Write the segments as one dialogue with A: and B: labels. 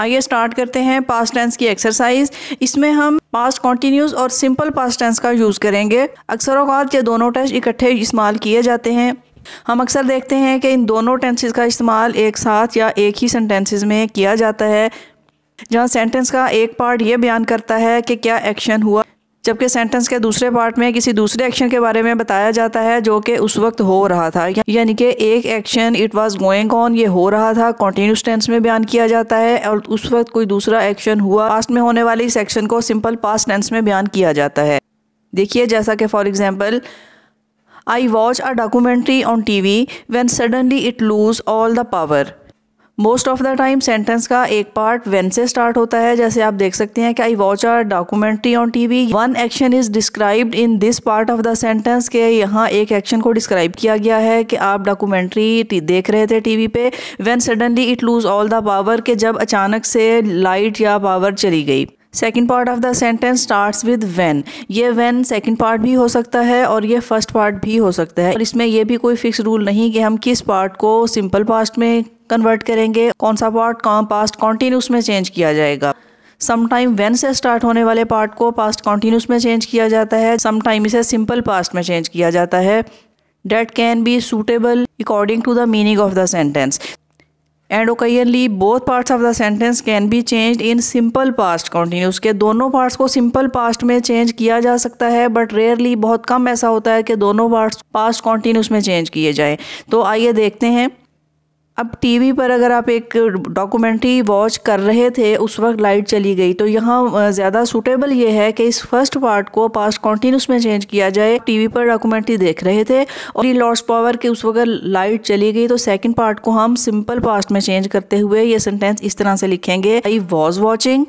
A: आइए स्टार्ट करते हैं पास्ट टेंस की एक्सरसाइज इसमें हम पास्ट कॉन्टीन्यूस और सिंपल पास्ट टेंस का यूज़ करेंगे अक्सर अवकात ये दोनों टेंस इकट्ठे इस्तेमाल किए जाते हैं हम अक्सर देखते हैं कि इन दोनों टेंसेज का इस्तेमाल एक साथ या एक ही सेंटेंसेज में किया जाता है जहाँ सेंटेंस का एक पार्ट ये बयान करता है कि क्या एक्शन हुआ जबकि सेंटेंस के दूसरे पार्ट में किसी दूसरे एक्शन के बारे में बताया जाता है जो कि उस वक्त हो रहा था यानी कि एक action it was going on ये हो रहा था कॉन्टीन्यूस टेंस में बयान किया जाता है और उस वक्त कोई दूसरा एक्शन हुआ पास्ट में होने वाली इस एक्शन को सिंपल पास्ट टेंस में बयान किया जाता है देखिए जैसा कि for example I watch a documentary on T V when suddenly it lose all the power most of the time sentence का एक पार्ट वेन से स्टार्ट होता है जैसे आप देख सकते हैं कि I watch are documentary on TV one action is described in this part of the sentence के यहाँ एक एक्शन को डिस्क्राइब किया गया है कि आप डॉक्यूमेंट्री देख रहे थे टीवी पे when suddenly it lose all the power के जब अचानक से लाइट या पावर चली गई second part of the sentence start with when ये वैन सेकेंड पार्ट भी हो सकता है और ये फर्स्ट पार्ट भी हो सकता है और इसमें यह भी कोई फिक्स रूल नहीं कि हम किस पार्ट को सिंपल पास्ट में कन्वर्ट करेंगे कौन सा पार्ट कहाँ पास्ट कॉन्टीन्यूस में चेंज किया जाएगा समटाइम वेन से स्टार्ट होने वाले पार्ट को पास्ट कॉन्टीन्यूस में चेंज किया जाता है समटाइम इसे सिंपल पास्ट में चेंज किया जाता है that can be suitable according to the meaning of the sentence and occasionally both parts of the sentence can be change in simple past continuous के दोनों पार्ट्स को सिंपल पास्ट में change किया जा सकता है बट रेयरली बहुत कम ऐसा होता है कि दोनों पार्ट्स पास्ट कॉन्टीन्यूस में चेंज किए जाए तो आइए देखते हैं अब टीवी पर अगर आप एक डॉक्यूमेंट्री वॉच कर रहे थे उस वक्त लाइट चली गई तो यहाँ ज़्यादा सूटेबल ये है कि इस फर्स्ट पार्ट को पास्ट कॉन्टीन्यूस में चेंज किया जाए टीवी पर डॉक्यूमेंट्री देख रहे थे और लॉस पावर के उस वक्त लाइट चली गई तो सेकंड पार्ट को हम सिंपल पास्ट में चेंज करते हुए ये सेंटेंस इस तरह से लिखेंगे I was watching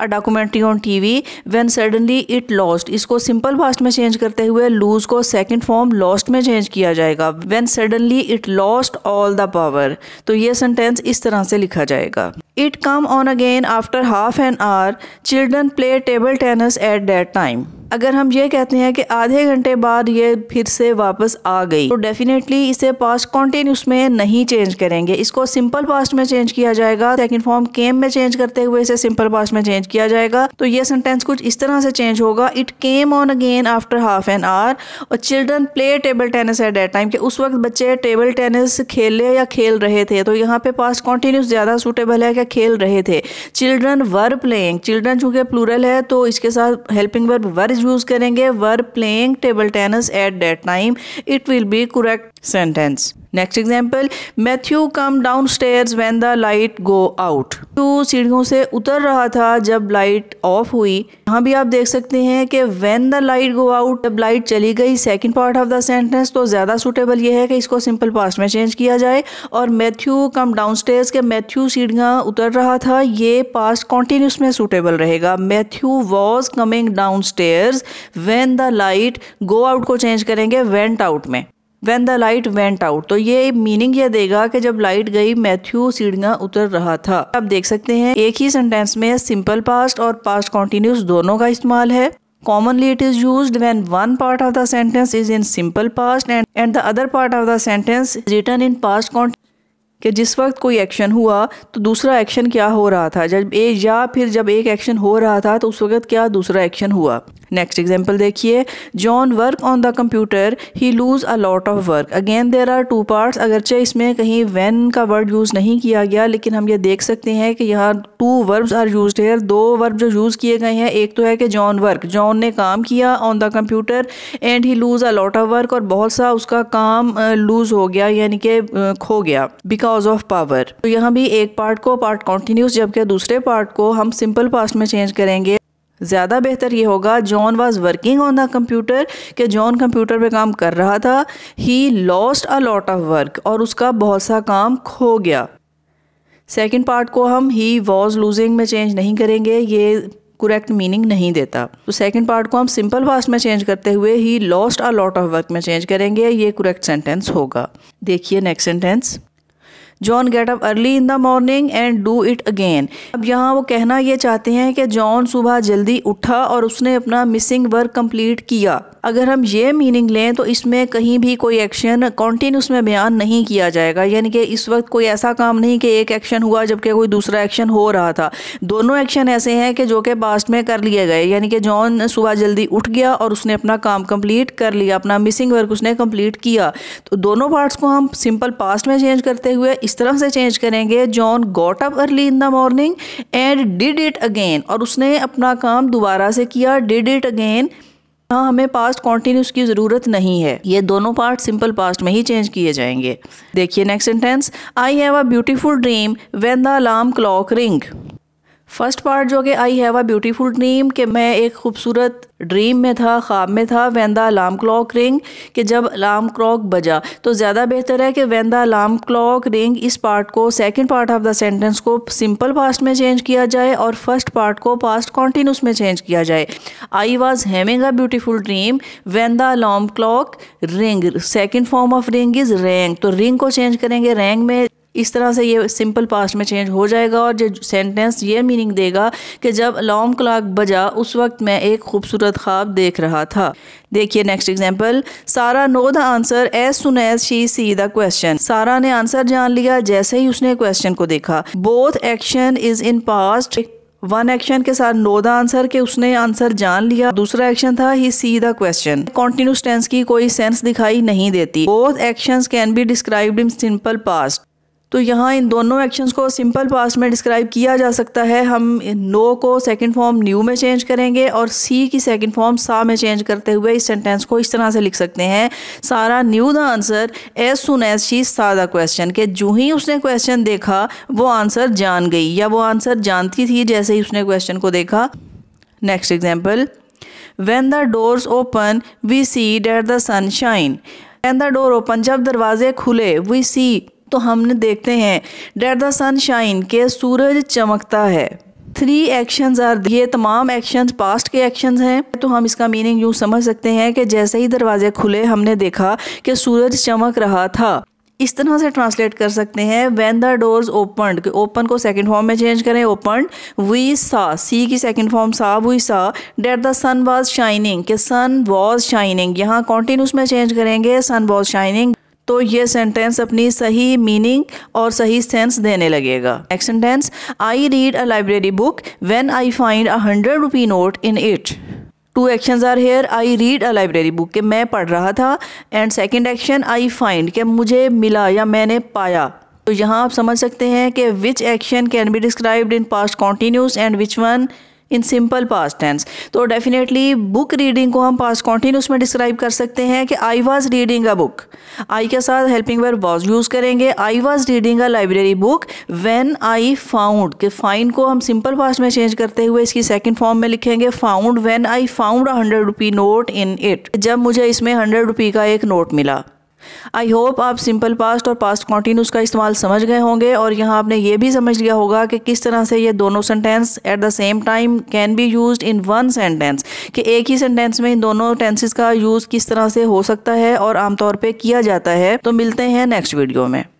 A: a documentary on TV when suddenly it lost इसको सिंपल फास्ट में चेंज करते हुए लूज को सेकंड फॉर्म लॉस्ट में चेंज किया जाएगा when suddenly it lost all the power तो ये सेंटेंस इस तरह से लिखा जाएगा it come on again after half an hour children play table tennis at that time अगर हम ये कहते हैं कि आधे घंटे बाद ये फिर से वापस आ गई तो डेफिनेटली इसे पास्ट कॉन्टिन्यूस में नहीं चेंज करेंगे इसको सिंपल पास्ट में चेंज किया जाएगा सेकंड फॉर्म केम में चेंज करते हुए इसे सिंपल पास्ट में चेंज किया जाएगा तो ये सेंटेंस कुछ इस तरह से चेंज होगा it came on again after half an hour और children play table tennis at that time कि उस वक्त बच्चे टेबल टेनिस खेले या खेल रहे थे तो यहाँ पे पास्ट कॉन्टिन्यूस ज़्यादा सूटेबल है क्या खेल रहे थे चिल्ड्रन वर प्लेइंग चिल्ड्रन चूंकि प्लूरल है तो इसके साथ helping verb were phrase use करेंगे were playing table tennis at that time it will be correct sentence next example Matthew come down stair when the light go out तो सीढ़ियों से उतर रहा था जब लाइट ऑफ हुई यहाँ भी आप देख सकते हैं कि when the light go out जब लाइट चली गई second part of the sentence तो ज़्यादा सूटेबल यह है कि इसको सिंपल पास्ट में चेंज किया जाए और मैथ्यू कम डाउन स्टेयर के मैथ्यू सीढ़ियाँ उतर रहा था ये पास्ट कॉन्टीन्यूस में सूटेबल रहेगा Matthew was coming down stair when the light go out को चेंज करेंगे वेंट आउट में when the light went out तो ये मीनिंग ये देगा कि जब लाइट गई मैथ्यू सीढ़ियाँ उतर रहा था आप देख सकते हैं एक ही सेंटेंस में सिंपल पास्ट और पास्ट कॉन्टिन्यूस दोनों का इस्तेमाल है commonly it is use when one part of the sentence is in simple past and and the other part of the sentence written in past कि जिस वक्त कोई एक्शन हुआ तो दूसरा एक्शन क्या हो रहा था जब ए या फिर जब एक एक्शन हो रहा था तो उस वक्त क्या दूसरा एक्शन हुआ नेक्स्ट एग्जाम्पल देखिए John work on the computer he lose a lot of work again there are two parts अगरचे इसमें कहीं वैन का वर्ड यूज़ नहीं किया गया लेकिन हम ये देख सकते हैं कि यहाँ two verbs are use here दो वर्ब जो यूज़ किए गए हैं एक तो है कि जॉन वर्क जॉन ने काम किया on the computer and he lose a lot of work और बहुत सा उसका काम लूज़ हो गया यानी कि खो गया बिकॉज बिकॉज ऑफ पावर तो यहाँ भी एक पार्ट को पार्ट कॉन्टिन्यूस जबकि दूसरे पार्ट को हम सिंपल पास्ट में चेंज करेंगे ज़्यादा बेहतर ये होगा John was working on the computer कि जॉन कंप्यूटर पे काम कर रहा था he lost a lot of work और उसका बहुत सा काम खो गया सेकेंड पार्ट को हम ही वॉज लूजिंग में चेंज नहीं करेंगे ये करेक्ट मीनिंग नहीं देता तो सेकंड पार्ट को हम सिंपल पास्ट में चेंज करते हुए he lost a lot of work में चेंज करेंगे ये करेक्ट सेंटेंस होगा देखिए next sentence John get up early in the morning and do it again अब यहाँ वो कहना ये चाहते हैं कि जॉन सुबह जल्दी उठा और उसने अपना मिसिंग वर्क कंप्लीट किया अगर हम ये मीनिंग लें तो इसमें कहीं भी कोई एक्शन कॉन्टीन्यूस में बयान नहीं किया जाएगा यानी कि इस वक्त कोई ऐसा काम नहीं कि एक एक्शन हुआ जबकि कोई दूसरा एक्शन हो रहा था दोनों एक्शन ऐसे हैं कि जो कि पास्ट में कर लिए गए यानी कि जॉन सुबह जल्दी उठ गया और उसने अपना काम कंप्लीट कर लिया अपना मिसिंग वर्क उसने कंप्लीट किया तो दोनों पार्ट्स को हम सिंपल पास्ट में चेंज करते हुए इस तरह से चेंज करेंगे John got up early in the morning and did it again और उसने अपना काम दोबारा से किया डिड इट अगेन हाँ हमें पास्ट कॉन्टिन्यूस की ज़रूरत नहीं है ये दोनों पार्ट सिंपल पास्ट में ही चेंज किए जाएंगे देखिए next sentence I have a beautiful dream when the alarm clock ring first part जो कि I have a beautiful dream कि मैं एक खूबसूरत ड्रीम में था ख्वाब में था वेंदा अलार्म क्लॉक रिंग कि जब अलार्म क्लॉक बजा तो ज़्यादा बेहतर है कि वेंदा अलार्म क्लॉक रिंग इस पार्ट को second part of the sentence को सिंपल पास्ट में चेंज किया जाए और फर्स्ट पार्ट को पास्ट कॉन्टीन्यूस में चेंज किया जाए I was having a beautiful dream when the alarm clock ring second form of ring is rang तो रिंग को चेंज करेंगे रैंग में इस तरह से ये सिंपल पास्ट में चेंज हो जाएगा और जो सेंटेंस ये मीनिंग देगा कि जब अलार्म क्लाक बजा उस वक्त मैं एक खूबसूरत ख्वाब देख रहा था देखिए next example Sarah know the answer as soon as she see the question Sarah ने आंसर जान लिया जैसे ही उसने क्वेश्चन को देखा both action is in past one action के साथ नो द आंसर के उसने आंसर जान लिया दूसरा एक्शन था he see the question continuous tense की कोई सेंस दिखाई नहीं देती both actions can be described in simple past तो यहाँ इन दोनों एक्शंस को सिंपल पास्ट में डिस्क्राइब किया जा सकता है हम नो को सेकंड फॉर्म न्यू में चेंज करेंगे और सी की सेकंड फॉर्म सा में चेंज करते हुए इस सेंटेंस को इस तरह से लिख सकते हैं Sarah knew the answer as soon as she saw the question के जो ही उसने क्वेश्चन देखा वो आंसर जान गई या वो आंसर जानती थी जैसे ही उसने क्वेश्चन को देखा next example when the doors open we see that the sun shine when the door open जब दरवाजे खुले वी सी तो हमने देखते हैं डेट द सन शाइन के सूरज चमकता है थ्री एक्शन आर ये तमाम एक्शन पास्ट के एक्शन हैं तो हम इसका मीनिंग यूँ समझ सकते हैं कि जैसे ही दरवाजे खुले हमने देखा कि सूरज चमक रहा था इस तरह से ट्रांसलेट कर सकते हैं when the doors open open को सेकंड फॉर्म में चेंज करें ओपन वी सा सी की second form saw we saw that the sun was shining के सन वाज शाइनिंग यहाँ कॉन्टिन्यूस में चेंज करेंगे सन वाज शाइनिंग तो ये सेंटेंस अपनी सही मीनिंग और सही सेंस देने लगेगा next sentence I read a library book when I find a hundred rupee note in it two action are here I read a library book के मैं पढ़ रहा था and second action I find के मुझे मिला या मैंने पाया तो यहाँ आप समझ सकते हैं कि which action can be described in past continuous and which one in simple past tense तो डेफिनेटली बुक रीडिंग को हम पास कॉन्टीन्यूस में डिस्क्राइब कर सकते हैं कि I was reading a book I के साथ हेल्पिंग वर्ब वॉज यूज़ करेंगे I was reading a library book when I found के फाइन को हम सिंपल पास में चेंज करते हुए इसकी सेकेंड फॉर्म में लिखेंगे found when I found a hundred rupee note in it जब मुझे इसमें हंड्रेड रुपी का एक नोट मिला आई होप आप सिंपल पास्ट और पास्ट कॉन्टीन्यूस का इस्तेमाल समझ गए होंगे और यहाँ आपने ये भी समझ लिया होगा कि किस तरह से ये दोनों sentence at the same time can be use in one sentence कि एक ही सेंटेंस में इन दोनों टेंसेस का यूज़ किस तरह से हो सकता है और आमतौर पर किया जाता है तो मिलते हैं नेक्स्ट वीडियो में